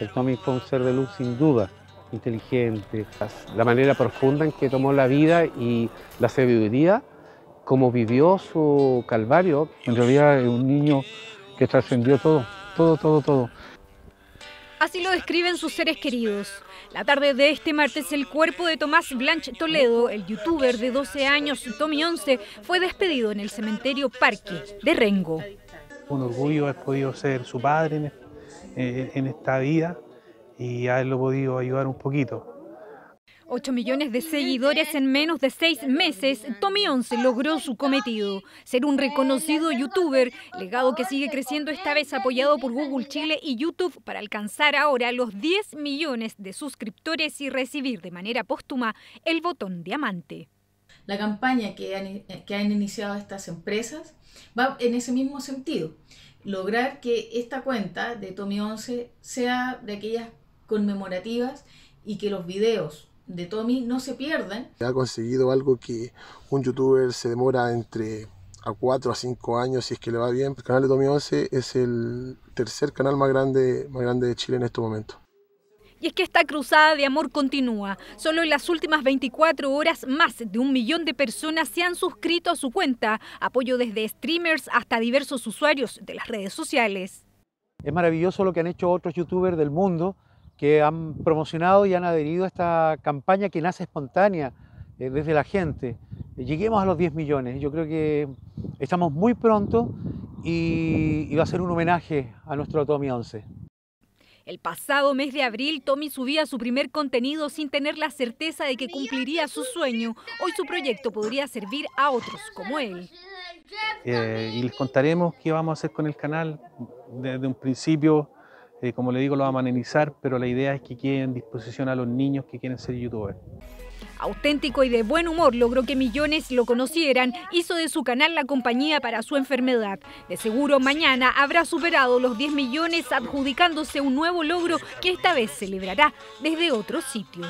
El Tommy fue un ser de luz sin duda, inteligente. La manera profunda en que tomó la vida y la sabiduría, como vivió su calvario. En realidad es un niño que trascendió todo, todo, todo, todo. Así lo describen sus seres queridos. La tarde de este martes, el cuerpo de Tomás Blanche Toledo, el youtuber de 12 años, Tommy 11, fue despedido en el cementerio Parque de Rengo. Un orgullo he podido ser su padre en este eh, en esta vida y ha podido ayudar un poquito. 8 millones de seguidores en menos de 6 meses, Tommy 11 logró su cometido, ser un reconocido youtuber, legado que sigue creciendo esta vez apoyado por Google Chile y YouTube para alcanzar ahora los 10 millones de suscriptores y recibir de manera póstuma el botón diamante. La campaña que que han iniciado estas empresas va en ese mismo sentido lograr que esta cuenta de Tommy 11 sea de aquellas conmemorativas y que los videos de Tommy no se pierdan. Ha conseguido algo que un youtuber se demora entre a 4 a 5 años si es que le va bien. El canal de Tommy 11 es el tercer canal más grande, más grande de Chile en este momento. Y es que esta cruzada de amor continúa. Solo en las últimas 24 horas más de un millón de personas se han suscrito a su cuenta, apoyo desde streamers hasta diversos usuarios de las redes sociales. Es maravilloso lo que han hecho otros youtubers del mundo que han promocionado y han adherido a esta campaña que nace espontánea eh, desde la gente. Lleguemos a los 10 millones. Yo creo que estamos muy pronto y, va a ser un homenaje a nuestro Tommy 11. El pasado mes de abril, Tommy subía su primer contenido sin tener la certeza de que cumpliría su sueño. Hoy su proyecto podría servir a otros como él. Eh, y les contaremos qué vamos a hacer con el canal. Desde un principio, eh, como le digo, lo vamos a analizar, pero la idea es que quede en disposición a los niños que quieren ser youtubers. Auténtico y de buen humor logró que millones lo conocieran, hizo de su canal la compañía para su enfermedad. De seguro mañana habrá superado los 10 millones adjudicándose un nuevo logro que esta vez celebrará desde otro sitio.